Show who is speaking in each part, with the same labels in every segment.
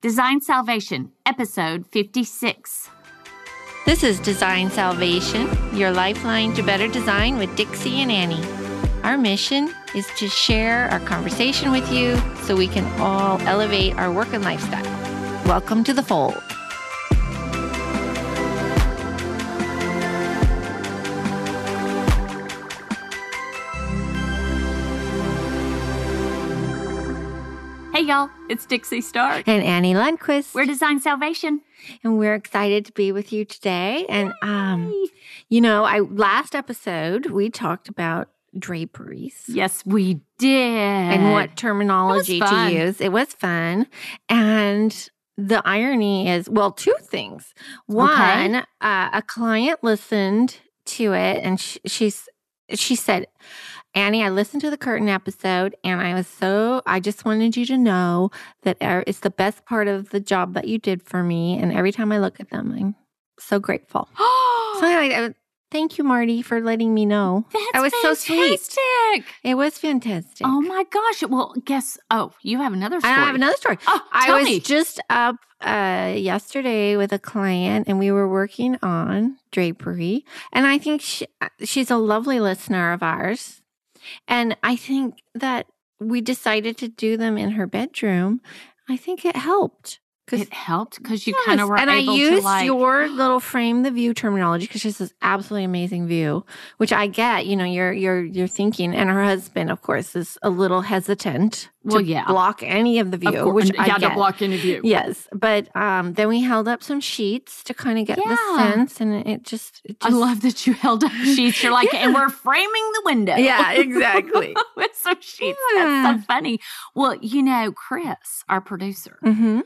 Speaker 1: Design Salvation, Episode 56. This is Design Salvation, your lifeline to better design with Dixie and Annie. Our mission is to share our conversation with you so we can all elevate our work and lifestyle. Welcome to the fold.
Speaker 2: Hey, y'all, it's Dixie Stark. And Annie
Speaker 1: Lundquist. We're Design Salvation. And we're excited to be with you today. And, um, you know, I last episode we talked about draperies. Yes, we did. And what terminology to use. It was fun. And the irony is, well, two things. One, okay. uh, a client listened to it and she, she's she said, Annie, I listened to the curtain episode and I was so, I just wanted you to know that er, it's the best part of the job that you did for me. And every time I look at them, I'm so grateful. so, anyway, Thank you, Marty, for letting me know. That's I was fantastic. so sweet. It was fantastic. Oh
Speaker 2: my gosh! Well, guess oh, you have another. story. I have another story. Oh, I was me. just
Speaker 1: up uh, yesterday with a client, and we were working on drapery, and I think she, she's a lovely listener of ours, and I think that we decided to do them in her bedroom. I think it helped
Speaker 2: it helped because you yes, kind of were and I used like,
Speaker 1: your little frame the view terminology because she's this absolutely amazing view, which I get. You know, you're you're you're thinking, and her husband, of course, is a little hesitant well, to yeah. block any of the view, of which yeah, I get. to block any view. Yes, but um, then we held up some sheets to kind of get yeah. the sense, and it just,
Speaker 2: it just, I love that you held up sheets. You're like, yeah. and we're framing the window. Yeah, exactly. With some sheets. That's so funny. Well, you know, Chris, our producer. Mm-hmm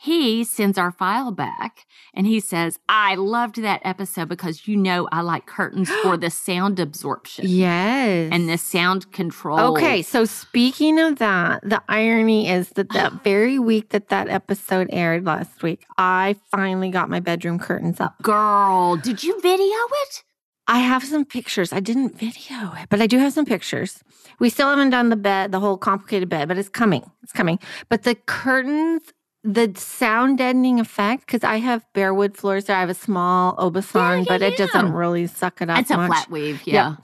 Speaker 2: he sends our file back and he says, I loved that episode because you know I like curtains for the sound absorption.
Speaker 1: Yes. And
Speaker 2: the sound control. Okay. So,
Speaker 1: speaking of that, the irony is that that very week that that episode aired last week, I finally got my bedroom curtains up.
Speaker 2: Girl, did you video
Speaker 1: it? I have some pictures. I didn't video it, but I do have some pictures. We still haven't done the bed, the whole complicated bed, but it's coming. It's coming. But the curtains the sound deadening effect because I have bare wood floors there. I have a small Obasan, yeah, yeah, but it yeah. doesn't really suck it up. It's a much. flat weave, yeah.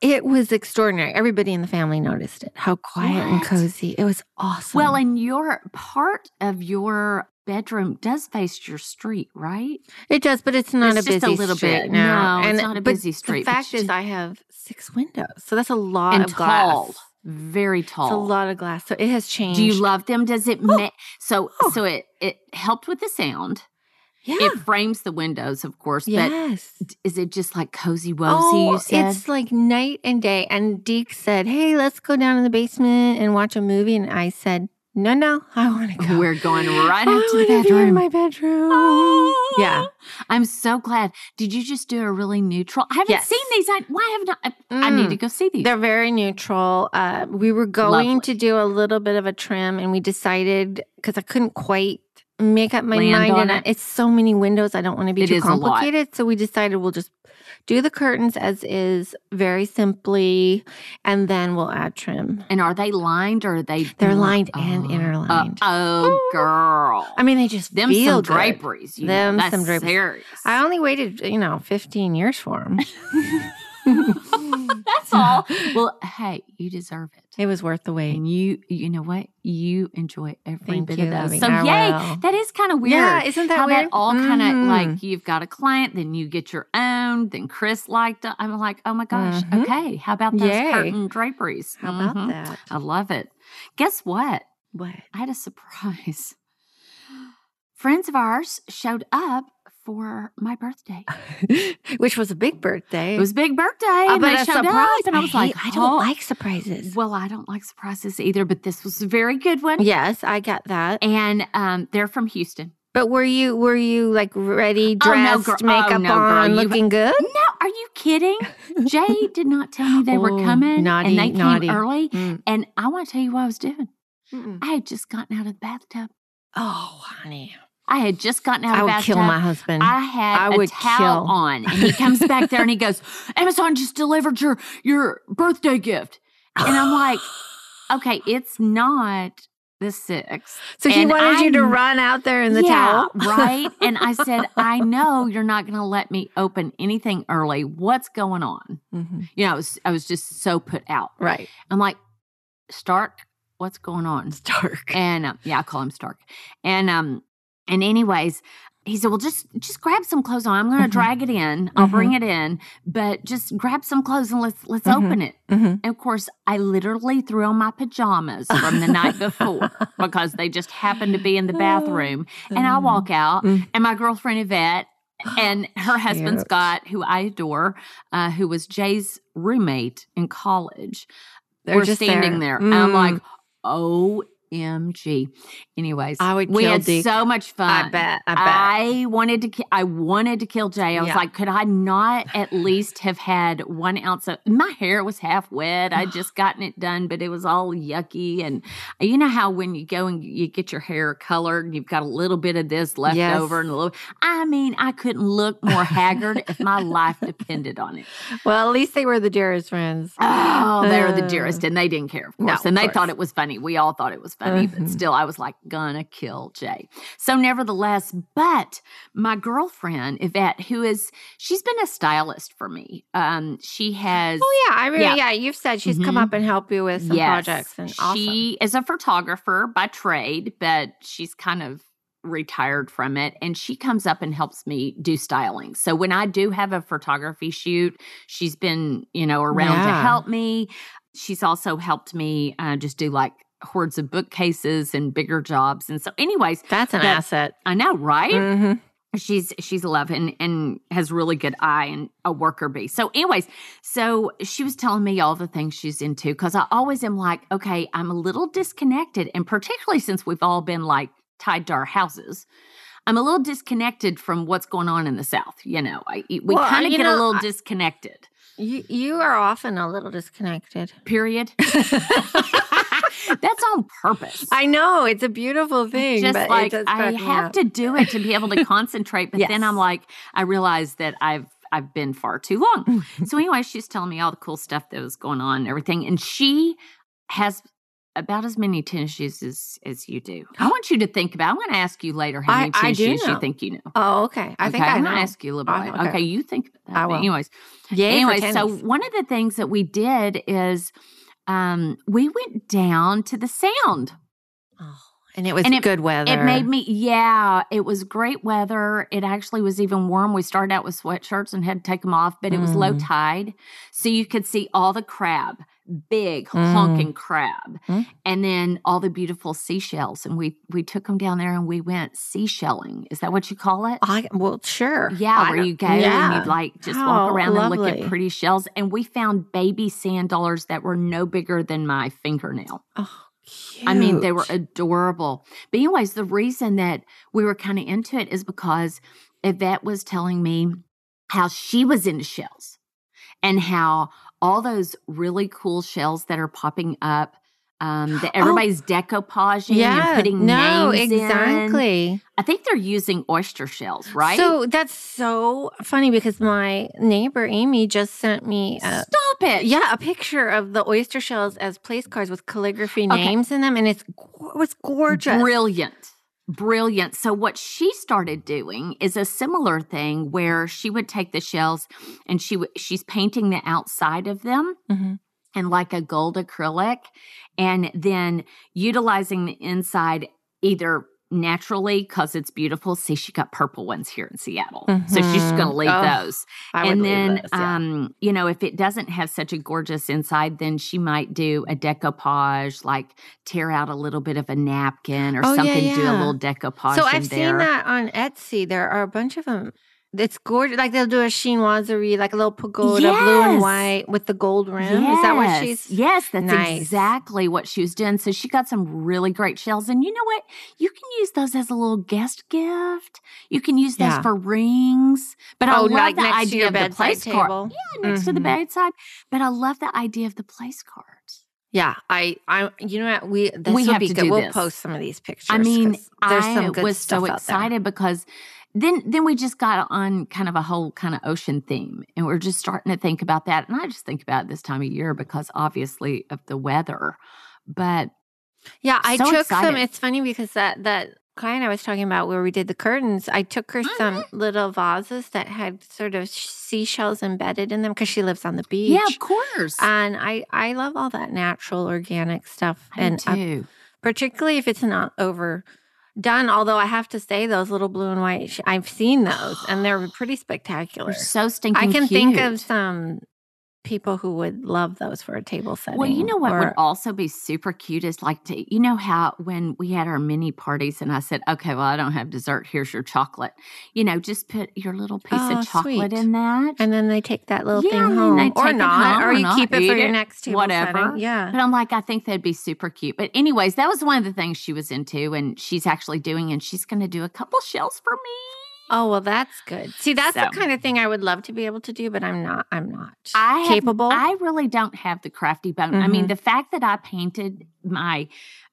Speaker 1: It was extraordinary. Everybody in the family noticed it. How
Speaker 2: quiet what? and
Speaker 1: cozy. It was awesome. Well,
Speaker 2: and your part of your bedroom does face your street, right? It does, but it's not it's a busy a little street, bit. No, and, it's not a busy street. The fact
Speaker 1: is, I have six windows, so that's a lot and of tall. glass
Speaker 2: very tall. It's a lot of glass. So it has changed. Do you love them? Does it oh, ma- so oh. so it it helped with the sound. Yeah. It frames the windows, of course. Yes. But is it just like cozy wozy? Oh, it's
Speaker 1: like night and day. And Deke said, Hey, let's go down in the basement and watch a movie. And I said, no, no, I want to
Speaker 2: go. We're going right I up to the bedroom. in my bedroom. Oh. Yeah, I'm so glad. Did you just do a really neutral? I haven't yes. seen these. I, why haven't I? Mm. I need mm. to go see these. They're very neutral. Uh,
Speaker 1: we were going Lovely. to do a little bit of a trim, and we decided because I couldn't quite make up my mind and it. It's so many windows. I don't want to be it too complicated. So we decided we'll just do the curtains as is, very simply, and then we'll add trim. And are they lined or are they? They're lined oh, and uh-huh. interlined. Uh, oh, girl! I mean, they just them feel some good. draperies. You them know, some draperies. Serious. I only waited, you know, fifteen years
Speaker 2: for them. that's all. Well, hey, you deserve it. It was worth the wait. And you, you know what? You enjoy every Thank bit of those. So yay, well. that is kind of weird. Yeah, isn't that How weird? That all kind of mm. like you've got a client, then you get your own, then Chris liked it. I'm like, oh my gosh, mm-hmm. okay. How about those yay. curtain draperies? How mm-hmm. about that? I love it. Guess what? What? I had a surprise. Friends of ours showed up for my birthday, which was a big birthday. It was a big birthday, oh, and a showed surprise. up, and I was I like, "I don't oh. like surprises." Well, I don't like surprises either, but this was a very good one. Yes, I got that, and um, they're from Houston.
Speaker 1: But were you were you like ready, dressed, oh, no, oh, makeup oh, no, on, looking good? No,
Speaker 2: are you kidding? Jay did not tell me they oh, were coming, naughty, and they naughty. came early. Mm. And I want to tell you what I was doing. Mm-mm. I had just gotten out of the bathtub. Oh, honey, I had just gotten out of the I would kill my husband. I had I a would towel kill. on. And he comes back there and he goes, Amazon just delivered your your birthday gift. And I'm like, okay, it's not the sixth. So he and wanted I, you to run out there in the yeah, towel. right. And I said, I know you're not going to let me open anything early. What's going on? Mm-hmm. You know, I was, I was just so put out. Right. I'm like, Stark, what's going on? Stark. And um, yeah, I call him Stark. And um, and anyways, he said, "Well, just just grab some clothes on. I'm going to mm-hmm. drag it in. I'll mm-hmm. bring it in, but just grab some clothes and let's let's mm-hmm. open it." Mm-hmm. And of course, I literally threw on my pajamas from the night before because they just happened to be in the bathroom. Uh, and I mm-hmm. walk out, mm. and my girlfriend Yvette and her husband Cute. Scott, who I adore, uh, who was Jay's roommate in college, They're were standing there, there. Mm. and I'm mm. like, "Oh OMG. Anyways, I would we had Dick. so much fun. I bet. I bet. I wanted to. Ki- I wanted to kill Jay. I was yeah. like, could I not at least have had one ounce of? My hair was half wet. I just gotten it done, but it was all yucky. And you know how when you go and you get your hair colored, you've got a little bit of this left yes. over and a little. I mean, I couldn't look more haggard if my life depended on it.
Speaker 1: Well, at least they were the
Speaker 2: dearest friends.
Speaker 1: Oh, they were the uh, dearest,
Speaker 2: and they didn't care, of course, no, and they course. thought it was funny. We all thought it was funny, mm-hmm. but still, I was like, gonna kill Jay. So, nevertheless, but my girlfriend, Yvette, who is, she's been a stylist for me. Um, she has. Oh, yeah. I really, yeah. yeah you've said she's mm-hmm. come up and helped you with some yes. projects. And awesome. She is a photographer by trade, but she's kind of retired from it and she comes up and helps me do styling. So when I do have a photography shoot, she's been, you know, around yeah. to help me. She's also helped me uh, just do like hordes of bookcases and bigger jobs. And so, anyways, that's an asset. I know, right? Mm-hmm. She's she's eleven and has really good eye and a worker bee. So, anyways, so she was telling me all the things she's into because I always am like, okay, I'm a little disconnected, and particularly since we've all been like tied to our houses. I'm a little disconnected from what's going on in the South. You know, I, we well, kind of get know, a little I, disconnected. You
Speaker 1: you are often a little disconnected. Period.
Speaker 2: That's on purpose. I
Speaker 1: know it's a beautiful thing. Just like I have up. to
Speaker 2: do it to be able to concentrate, but yes. then I'm like, I realize that I've I've been far too long. so anyway, she's telling me all the cool stuff that was going on and everything, and she has about as many tennis shoes as as you do. I want you to think about. I'm going to ask you later how many I, tennis shoes know. you think you know. Oh, okay. I okay, think I am going to ask you a little bit. Okay. okay. you think about that. I will. anyways, yeah. Anyways, so one of the things that we did is um, we went down to the sound. Oh, and it was and it, good weather. It made me, yeah, it was great weather. It actually was even warm. We started out with sweatshirts and had to take them off, but it mm. was low mm. tide. So you could see all the crab big honking mm. crab mm. and then all the beautiful seashells and we we took them down there and we went seashelling is that what you call it i well sure yeah I where you go yeah. and you like just oh, walk around lovely. and look at pretty shells and we found baby sand dollars that were no bigger than my fingernail oh. Cute. I mean, they were adorable. But, anyways, the reason that we were kind of into it is because Yvette was telling me how she was into shells and how all those really cool shells that are popping up um, that oh. everybody's oh, decoupaging yeah, and putting no, names exactly. In. I think they're using oyster shells, right? So
Speaker 1: that's so funny because my neighbor Amy just sent me a, stop it, yeah, a
Speaker 2: picture of the oyster shells as place cards with calligraphy okay. names in them, and it's it was gorgeous, brilliant. Brilliant. So, what she started doing is a similar thing where she would take the shells and she w- she's painting the outside of them mm-hmm. and like a gold acrylic, and then utilizing the inside either naturally because it's beautiful. See, she got purple ones here in Seattle. Mm-hmm. So she's mm-hmm. going to leave oh, those. I and then, this. yeah. um, you know, if it doesn't have such a gorgeous inside, then she might do a decoupage, like tear out a little bit of a napkin or oh, something, yeah, yeah. do a little decoupage. So I've there. seen that
Speaker 1: on Etsy. There are a bunch of them it's gorgeous. Like they'll do a chinoiserie, like
Speaker 2: a little pagoda, yes. blue and white with the gold rim. Yes. Is that what she's? Yes, that's nice. exactly what she was doing. So she got some really great shells. And you know what? You can use those as a little guest gift. You can use yeah. those for rings. But oh, I love like the idea of the place table. card. Yeah, next mm-hmm. to the mm-hmm. bedside. But I love the idea of the place card.
Speaker 1: Yeah, I, I, you know what? We this we will be good. We'll this. post
Speaker 2: some of these pictures. I mean, I was so excited because then then we just got on kind of a whole kind of ocean theme and we're just starting to think about that and i just think about this time of year because obviously of the weather but yeah i so took excited. some
Speaker 1: it's funny because that that client i was talking about where we did the curtains i took her mm-hmm. some little vases that had sort of seashells embedded in them because she lives on the beach yeah of course and i i love all that natural organic stuff I and do. Uh, I, particularly if it's not over done. Although I have to say, those little blue and white, I've seen those, and they're pretty spectacular. They're so stinking. I can cute. think of some people who would love those for a table setting. Well, you know what or, would
Speaker 2: also be super cute is like to you know how when we had our mini parties and I said, "Okay, well, I don't have dessert. Here's your chocolate." You know, just put your little piece oh, of chocolate sweet. in
Speaker 1: that, and then they take that little yeah, thing home, or not, home, or you or keep it for it, your next table whatever. Setting. Yeah, but
Speaker 2: I'm like, I think that'd be super cute. But anyways, that was one of the things she was into, and she's actually doing, and she's going to do a couple shells for me. Oh well,
Speaker 1: that's good.
Speaker 2: See, that's so, the kind of thing I would love to be able to do, but
Speaker 1: I'm not. I'm not
Speaker 2: I capable. Have, I really don't have the crafty bone. Mm-hmm. I mean, mm-hmm. the fact that I painted my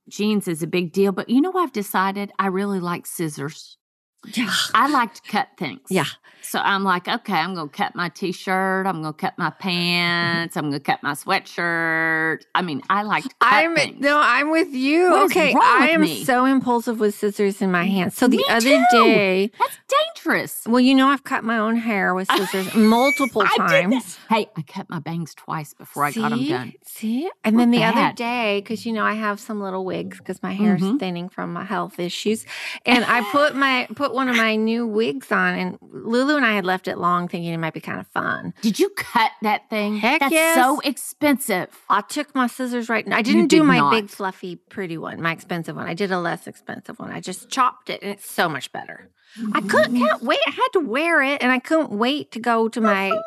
Speaker 2: jeans is a big deal, but you know, I've decided I really like scissors. Yeah. I like to cut things. Yeah. So I'm like, okay, I'm going to cut my t shirt. I'm going to cut my pants. I'm going to cut my sweatshirt. I mean, I like to
Speaker 1: I'm, things. No, I'm with you. What okay. I am me? so impulsive with scissors in my hands. So the me other too. day. That's dangerous. Well, you know, I've cut my own hair with scissors multiple times.
Speaker 2: Hey, I cut my bangs twice before See? I got them done.
Speaker 1: See? And We're then the bad. other day, because, you know, I have some little wigs because my hair mm-hmm. thinning from my health issues. And I put my, put put one of my new wigs on, and Lulu and I had left it long, thinking it might be kind of fun.
Speaker 2: Did you cut that thing? Heck That's yes. so expensive.
Speaker 1: I took my scissors right. I didn't do my not. big fluffy pretty one, my expensive one. I did a less expensive one. I just chopped it, and it's so much better. Mm-hmm. I couldn't mm-hmm. can't wait. I had to wear it, and I couldn't wait to go to That's my. Hilarious.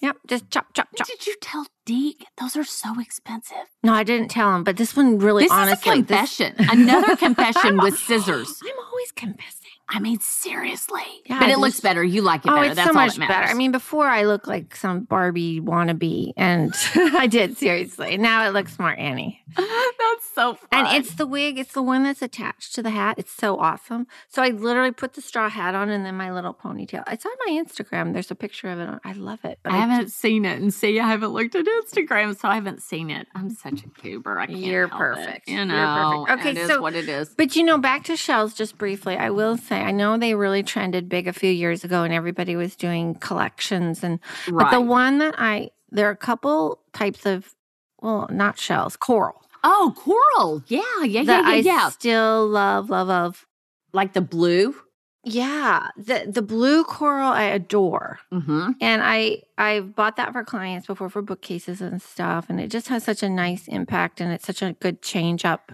Speaker 1: Yep, just chop, chop,
Speaker 2: chop. Did you tell Deke? Those are so expensive.
Speaker 1: No, I didn't tell him, but this one really this honestly. Is a confession. This... Another confession with scissors.
Speaker 2: I'm always confessing. I mean, seriously. Yeah, but it just, looks
Speaker 1: better. You like it oh, better. Oh, it's That's so much better. I mean, before I looked like some Barbie wannabe, and I did, seriously. Now it looks more Annie.
Speaker 2: that's so fun.
Speaker 1: And it's the wig, it's the one that's attached to the hat. It's so awesome. So I literally put the straw hat on and then my little ponytail. It's on my Instagram. There's a picture of it. On, I love it.
Speaker 2: I, I, haven't just, seen it. And see, I haven't looked at Instagram, so I haven't seen it. I'm such a goober. I can't. You're perfect. It. You know, You're perfect. Okay, so what it is. But you know, back to shells just briefly, I will
Speaker 1: say say. I know they really trended big a few years ago and everybody was doing collections and right. but the one that I there are a couple types of well, not shells, coral.
Speaker 2: Oh, coral. Yeah, yeah, yeah, yeah, yeah. I still love, love, love. Like the blue?
Speaker 1: Yeah, the the blue coral I adore, mm-hmm. and I I've bought that for clients before for bookcases and stuff, and it just has such a nice impact, and it's such
Speaker 2: a good change up.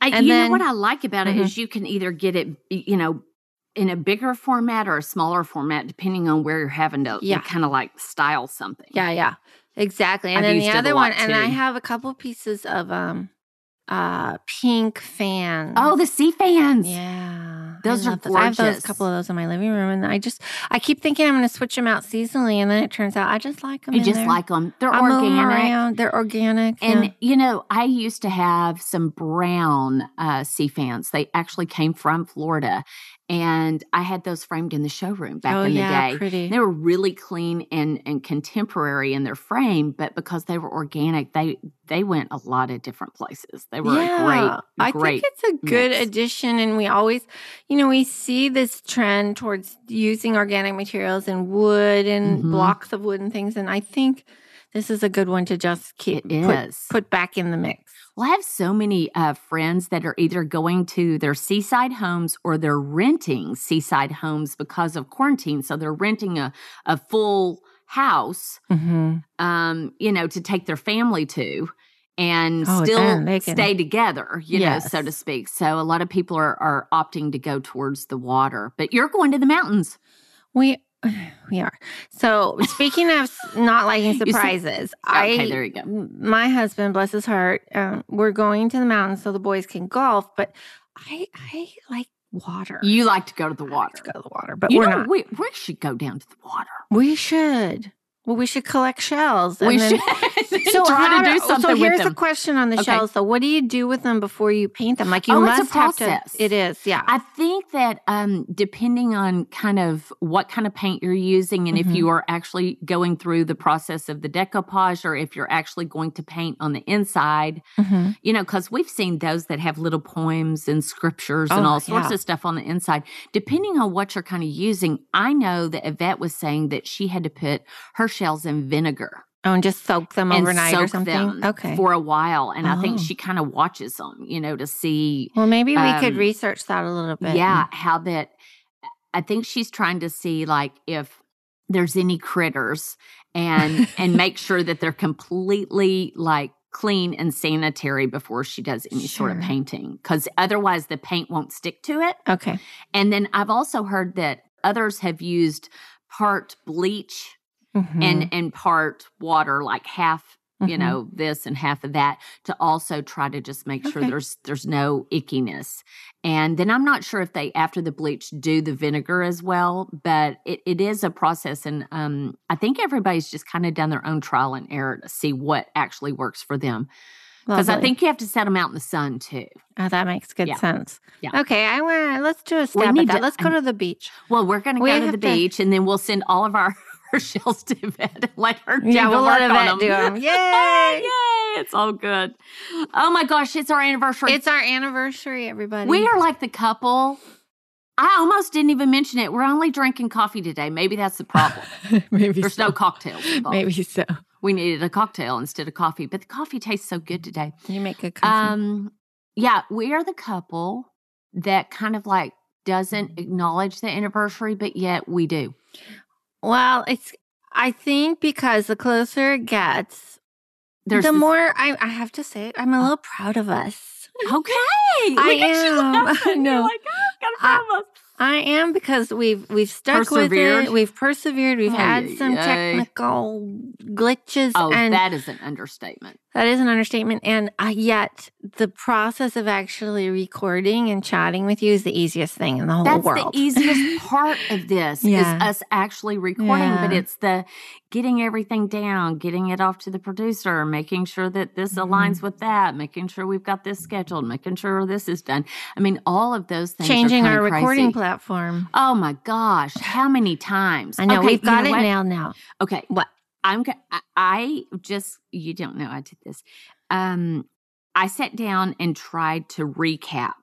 Speaker 1: I, and you then, know what I like about mm-hmm. it is you
Speaker 2: can either get it, you know, in a bigger format or a smaller format, depending on where you're having to yeah. kind of like style something. Yeah,
Speaker 1: yeah, exactly. And I've then the other one, too. and I have a couple pieces of um uh pink fans. Oh, the sea fans. Yeah. Those are gorgeous. I have those, a couple of those in my living room, and I just I keep thinking I'm going to switch them out seasonally, and then it turns out I just like them. You just there. like them.
Speaker 2: They're I organic.
Speaker 1: They're organic, and yeah.
Speaker 2: you know I used to have some brown uh, sea fans. They actually came from Florida, and I had those framed in the showroom back oh, in the yeah, day. Pretty. They were really clean and and contemporary in their frame, but because they were organic, they they went a lot of different places. They were yeah, great, great. I think it's a good mix.
Speaker 1: addition, and we always, you know, we see this trend towards using organic materials and wood and mm-hmm. blocks of wood and
Speaker 2: things, and I think this is a good one to just keep put, put back in the mix. Well, I have so many uh, friends that are either going to their seaside homes or they're renting seaside homes because of quarantine. So they're renting a, a full house, mm-hmm. um, you know, to take their family to and oh, still can, stay together, you yes. know, so to speak. So a lot of people are, are opting to go towards the water, but you're going to the mountains. We We are. So speaking of
Speaker 1: not liking surprises, I okay, there you go. My husband, bless his heart, um, we're going to the mountains so the boys can golf. But
Speaker 2: I I like
Speaker 1: water. You like to
Speaker 2: go to the water. Like to go to the water, but you we're know, not. We, we should go down to the
Speaker 1: water. We should. Well, we should collect shells. we then, should so try to do something. So here's a question on the okay. shells, though. What do you do with them before you paint them? Like you oh, must it's a process. To,
Speaker 2: it is, yeah. I think that um, depending on kind of what kind of paint you're using, and mm-hmm. if you are actually going through the process of the decoupage, or if you're actually going to paint on the inside, mm-hmm. you know, because we've seen those that have little poems and scriptures oh, and all sorts yeah. of stuff on the inside. Depending on what you're kind of using, I know that Yvette was saying that she had to put her shells in vinegar. Oh, and just soak them overnight soak or something. okay, for a while, and oh. I think oh. she kind of watches them, you know, to see. Well, maybe we um, could research that a little bit. Yeah, how that. I think she's trying to see like if there's any critters and and make sure that they're completely like clean and sanitary before she does any sure. sort of painting because otherwise the paint won't stick to it. Okay. And then I've also heard that others have used part bleach mm-hmm. and and part water, like half Mm-hmm. you know this and half of that to also try to just make sure there's there's no ickiness and then i'm not sure if they after the bleach do the vinegar as well but it, it is a process and um, i think everybody's just kind of done their own trial and error to see what actually works for them because i think you have to set them out in the sun too oh that makes good yeah. sense yeah okay i want let's do a step we need that to, let's go to the beach well we're going to we go to the beach and then we'll send all of our her shells to let her do yeah, we'll let Yvette do them. Yay! Yay! It's all good. Oh my gosh, it's our anniversary. It's our anniversary, everybody. We are like the couple. I almost didn't even mention it. We're only drinking coffee today. Maybe that's the problem. Maybe there's so. no cocktails. Involved. Maybe so. We needed a cocktail instead of coffee, but the coffee tastes so good today. You make a coffee. Um, yeah, we are the couple that kind of like doesn't mm-hmm. acknowledge the anniversary, but yet we do. Well, it's I think because the closer it gets, There's the this- more
Speaker 1: I, I have to say, I'm a oh. little proud of us. Okay. I am. laughing. I oh, I am because we've we've stuck Persevered. with it. We've persevered. We've had some technical glitches, oh, and that is
Speaker 2: an understatement.
Speaker 1: That is an understatement. And uh, yet, the process of actually recording and chatting with you is the easiest thing in the whole That's world. That's
Speaker 2: the easiest part of this yeah. is us actually recording, yeah. but it's the getting everything down, getting it off to the producer, making sure that this mm-hmm. aligns with that, making sure we've got this scheduled, making sure this is done. I mean, all of those things. Changing our recording platform. Oh my gosh, how many times? I know okay, we've got you know it what? now. Now, okay, what? I'm I just you don't know I did this. Um I sat down and tried to recap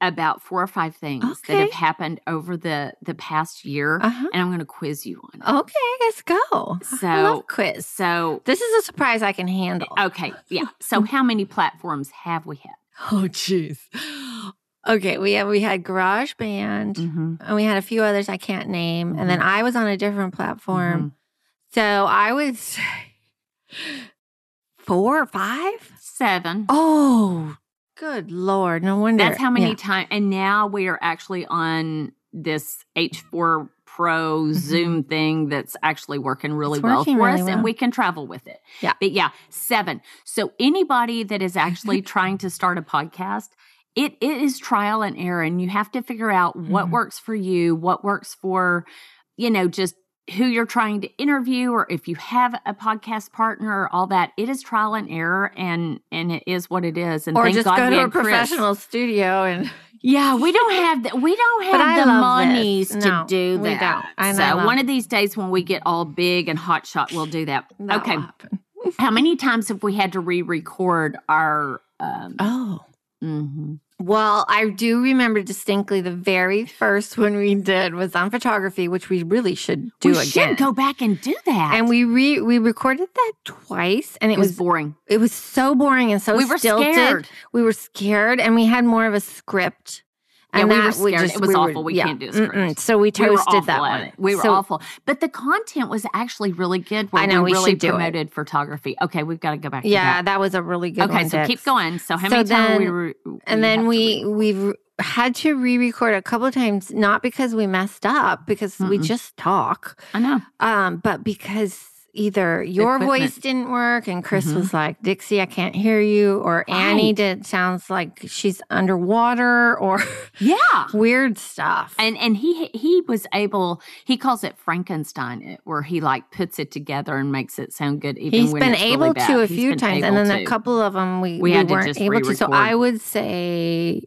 Speaker 2: about four or five things okay. that have happened over the the past year uh-huh. and i'm going to quiz you on it. okay let's go so quiz so this is a surprise i can handle eh, okay yeah so how many platforms have we had oh jeez
Speaker 1: okay we have we had garageband mm-hmm. and we had a few others i can't name mm-hmm. and then mm-hmm. i was on a different platform mm-hmm. So I was four or five? Seven. Oh, good Lord. No wonder. That's how many yeah.
Speaker 2: times. And now we are actually on this H4 Pro mm-hmm. Zoom thing that's actually working really working well for really us well. and we can travel with it. Yeah. But yeah, seven. So anybody that is actually trying to start a podcast, it, it is trial and error and you have to figure out what mm-hmm. works for you, what works for, you know, just who you're trying to interview or if you have a podcast partner or all that it is trial and error and and it is what it is and or just God go to a Chris. professional studio and yeah we don't have the, we don't have the monies this. to no, do that I so I one of these days when we get all big and hot shot we'll do that, that okay how many times have we had to re-record our um, oh Mm-hmm.
Speaker 1: Well, I do remember distinctly the very first one we did was on photography, which we really should do we again. Should
Speaker 2: go back and do that.
Speaker 1: And we re- we recorded that twice, and it, it was, was, boring. It was so boring and so we were stilted. scared. We were scared, and we had more of a script and yeah, we were scared. just, it was we awful. Were, we yeah. can't do this. So we toasted we that one. We were so, awful.
Speaker 2: But the content was actually really good. I know we, we really promoted photography. Okay, we've got to go back. Yeah, that. that. was a really good. Okay, so Dix. keep going. So how so many times we were? We and then
Speaker 1: we we've had to re-record a couple times, not because we messed up, because mm we just talk. I know, um, but because either your Equipment. voice didn't work and Chris mm-hmm. was like, Dixie, I can't hear you, or Annie did
Speaker 2: sounds like she's underwater or Yeah. weird stuff. And and he he was able he calls it Frankenstein it, where he like puts it together and makes it sound good even He's been able really to a He's few times and then to. a couple
Speaker 1: of them we, we, we weren't able re-record. to. So I would
Speaker 2: say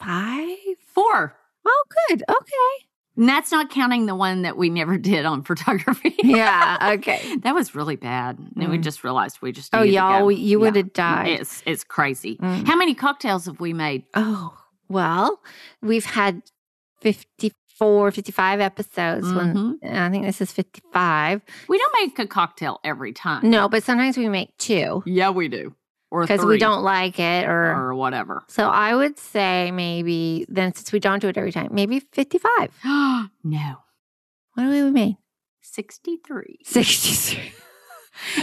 Speaker 2: five? Four. Oh good. Okay. And that's not counting the one that we never did on photography. yeah. Okay. That was really bad. And mm. we just realized we just. Oh, y'all, you yeah. would have died. It's, it's crazy. Mm. How many cocktails have we made? Oh, well, we've had
Speaker 1: 54, 55 episodes. Mm-hmm. When, I think this is 55.
Speaker 2: We don't make a cocktail every time. No,
Speaker 1: but sometimes we make two. Yeah, we do
Speaker 2: because we don't like
Speaker 1: it or or whatever. So I would say maybe then since we don't do it every time, maybe fifty five.
Speaker 2: no. What do we mean? Sixty three. Sixty three.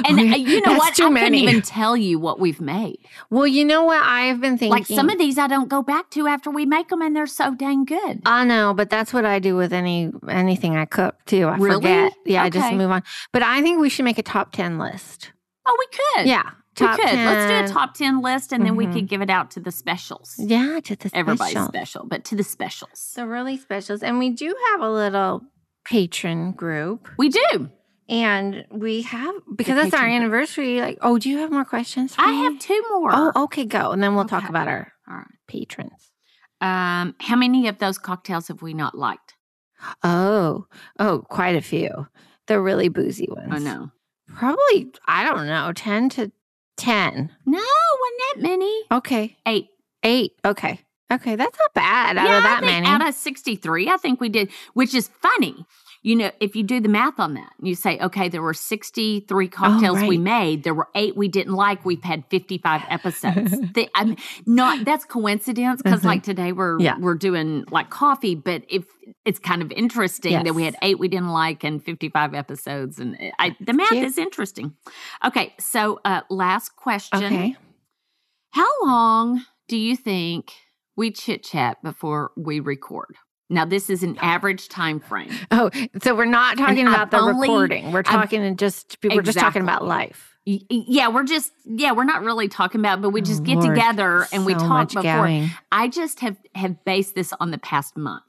Speaker 2: And uh, you know what? I can not even tell you what we've made. Well, you know what I've been thinking. Like some of these, I don't go back to after we make them, and they're so dang good. I know, but that's
Speaker 1: what I do with any anything I cook too. I really? forget. Yeah, okay. I just move on. But I think we should make a top ten list.
Speaker 2: Oh, we could. Yeah, top we could. 10. Let's do a top 10 list and mm-hmm. then we mm-hmm. could give it out to the specials. Yeah, to the specials. Everybody's special, but to the
Speaker 1: specials.
Speaker 2: The really specials.
Speaker 1: And we do have a little patron group. We do. And we
Speaker 2: have because the that's our
Speaker 1: anniversary. Group. Like, oh, do you have more questions? I me? have two more. Oh, okay, go, and then
Speaker 2: we'll okay. talk about our, our patrons. Um, how many of those cocktails have we not liked?
Speaker 1: Oh, oh, quite a few. The really boozy ones. Oh no, probably I don't know, ten to 10. No, wasn't that many. Okay.
Speaker 2: Eight. Eight. Okay. Okay. That's not bad out yeah, of that many. Out of 63, I think we did, which is funny you know, if you do the math on that, you say, okay, there were 63 cocktails oh, right. we made, there were eight we didn't like, we've had 55 episodes. the, I not that's coincidence because mm-hmm. like today we're yeah. we're doing like coffee, but if it's kind of interesting yes. that we had eight we didn't like and 55 episodes and eh, I, the math Cute. is interesting. Okay, so uh, last question. Okay. How long do you think we chit chat before we record? Now, this is an average time frame.
Speaker 1: Oh, so we're not talking and about I've the only, recording. We're talking i just we're exactly. just talking about
Speaker 2: life. Yeah, we're just yeah, we're not really talking about, but we just oh, get Lord, together and so we talk before. I just have have based this on the past month.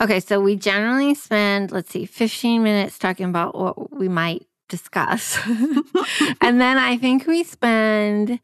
Speaker 2: Okay,
Speaker 1: so we generally spend let's see, fifteen minutes talking about what we might discuss, and then I think we spend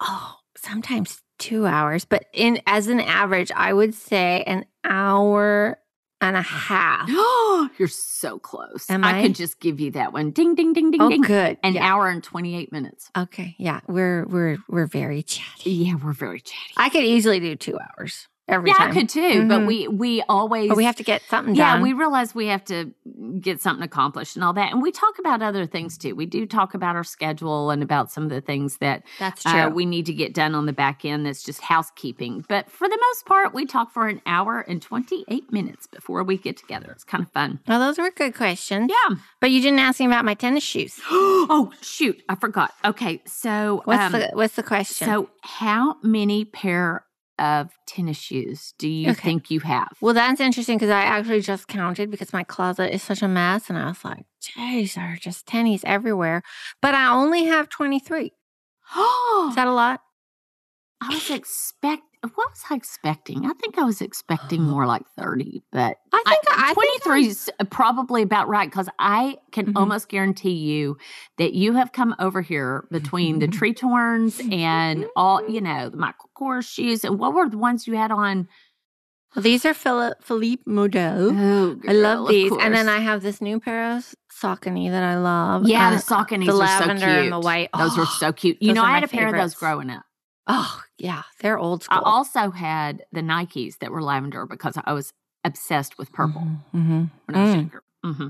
Speaker 1: oh sometimes two hours, but in as an average, I would say an hour
Speaker 2: and a half. Oh, you're so close. Am I, I? could just give you that one. Ding, ding, ding, ding, oh, ding. Good. An yeah. hour and twenty eight minutes. Okay.
Speaker 1: Yeah, we're we're we're very chatty. Yeah,
Speaker 2: we're very chatty. I could easily do two hours every yeah, time. I could too, mm-hmm. but we we always but we have to get something done. Yeah, we realize we have to get something accomplished and all that. And we talk about other things too. We do talk about our schedule and about some of the things that that's uh, true. Uh, we need to get done on the back end. That's just housekeeping. But for the most part, we talk for an hour and twenty eight minutes before we get together. It's kind of fun.
Speaker 1: Well, those were good questions. Yeah, but you didn't ask me about my tennis shoes. oh shoot, I forgot. Okay, so what's um, the what's the question? So
Speaker 2: how many pair of tennis shoes do you okay. think you have? Well, that's interesting
Speaker 1: because I actually just counted because my closet is such a mess. And I was like, geez, there are just tennies everywhere. But I only have 23. is that a lot?
Speaker 2: I was expecting what was I expecting? I think I was expecting more like 30, but I think I, I 23 is probably about right because I can mm-hmm. almost guarantee you that you have come over here between the tree torns and all, you know, the Michael Kors shoes. And what were the ones you had on? Well, these are Philip, Philippe
Speaker 1: Modeau. Oh, I love these. And then I have this new pair of Saucony that I love. Yeah, uh, the Saucony, the lavender so and the white. Those oh, were so
Speaker 2: cute. You know, I had a pair of those growing up. Oh, yeah. They're old school. I also had the Nikes that were lavender because I was obsessed with purple mm-hmm. mm-hmm. when I was mm. younger. Mm-hmm.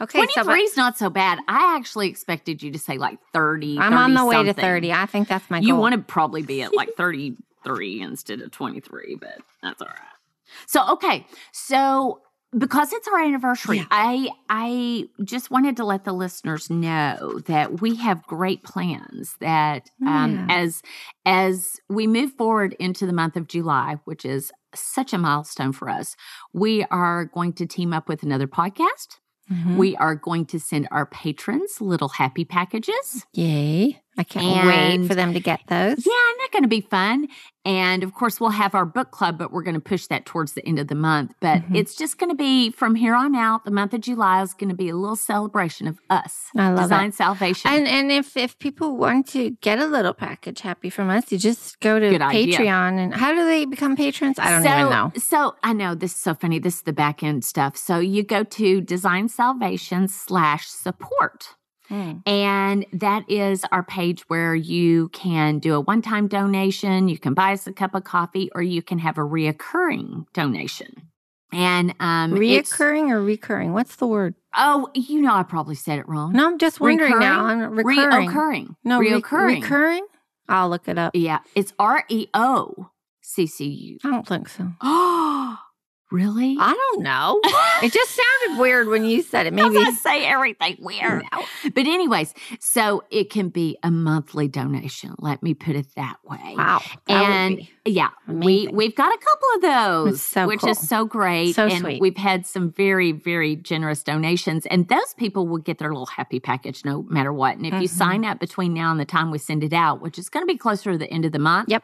Speaker 2: Okay, 23 so, not so bad. I actually expected you to say like 30. I'm 30 on the something. way to 30. I think that's my goal. You want to probably be at like 33 instead of 23, but that's all right. So, okay. So because it's our anniversary yeah. i i just wanted to let the listeners know that we have great plans that oh, um, yeah. as as we move forward into the month of july which is such a milestone for us we are going to team up with another podcast mm-hmm. We are going to send our patrons little happy packages.
Speaker 1: Yay. I can't and, wait for them to get
Speaker 2: those. Yeah, not going to be fun. And of course, we'll have our book club, but we're going to push that towards the end of the month. But mm-hmm. it's just going to be from here on out. The month of July is going to be a little celebration of us, I love Design it.
Speaker 1: Salvation. And and if if people want to get a little package happy from us, you just go to Good Patreon. Idea. And how
Speaker 2: do they become patrons? I don't so, even know. So I know this is so funny. This is the back end stuff. So you go to Design Salvation slash support. Hmm. And that is our page where you can do a one time donation, you can buy us a cup of coffee, or you can have a reoccurring donation. And
Speaker 1: um, reoccurring or recurring? What's the word? Oh, you know, I probably said it wrong. No, I'm just wondering recurring? now. I'm recurring. Reoccurring.
Speaker 2: No, reoccurring. Re- recurring?
Speaker 1: I'll look it up. Yeah, it's R E O C C U. I don't think so. Oh. Really? I
Speaker 2: don't know. it just sounded weird when you said it. Maybe I say everything weird. No. But anyways, so it can be a monthly donation. Let me put it that way. Wow. That and yeah, amazing. we we've got a couple of those, so which cool. is so great. So and sweet. We've had some very very generous donations, and those people will get their little happy package no matter what. And if mm-hmm. you sign up between now and the time we send it out, which is going to be closer to the end of the month. Yep.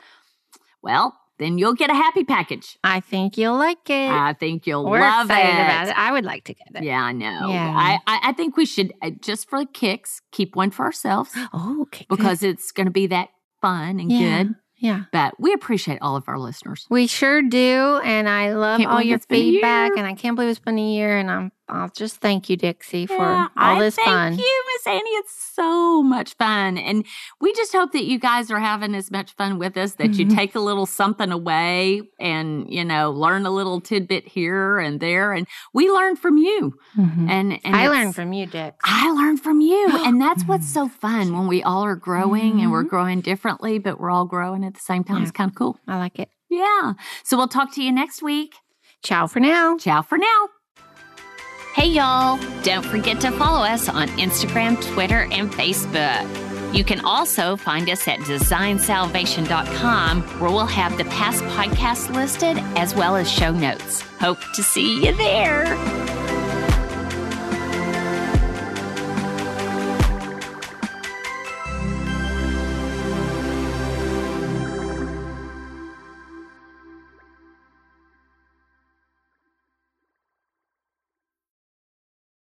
Speaker 2: Well, then you'll get a happy package. I think you'll like it. I think you'll We're love excited it. About it. I would like to get it. Yeah, I know. Yeah. I, I, I think we should uh, just for kicks keep one for ourselves. Oh, okay. Because good. it's going to be that fun and yeah. good. Yeah. But we appreciate all of our listeners.
Speaker 1: We sure do. And I love can't all your feedback. And I can't believe it's been a year. And I'm I'll just thank you, Dixie, yeah, for all this thank fun. Thank
Speaker 2: you, Miss Annie. It's so much fun. And we just hope that you guys are having as much fun with us that mm-hmm. you take a little something away and, you know, learn a little tidbit here and there. And we learn from you. Mm-hmm. And, and, I learned from you, Dix. I learned from you. and that's what's mm-hmm. so fun when we all are growing mm-hmm. and we're mm-hmm. growing differently, but we're all growing at the same time. Yeah. It's kind of cool. I like it. Yeah. So we'll talk to you next week. Ciao for now. Ciao for now. Hey, y'all! Don't forget to follow us on Instagram, Twitter, and Facebook. You can also find us at designsalvation.com, where we'll have the past podcasts listed as well as show notes. Hope to see you there!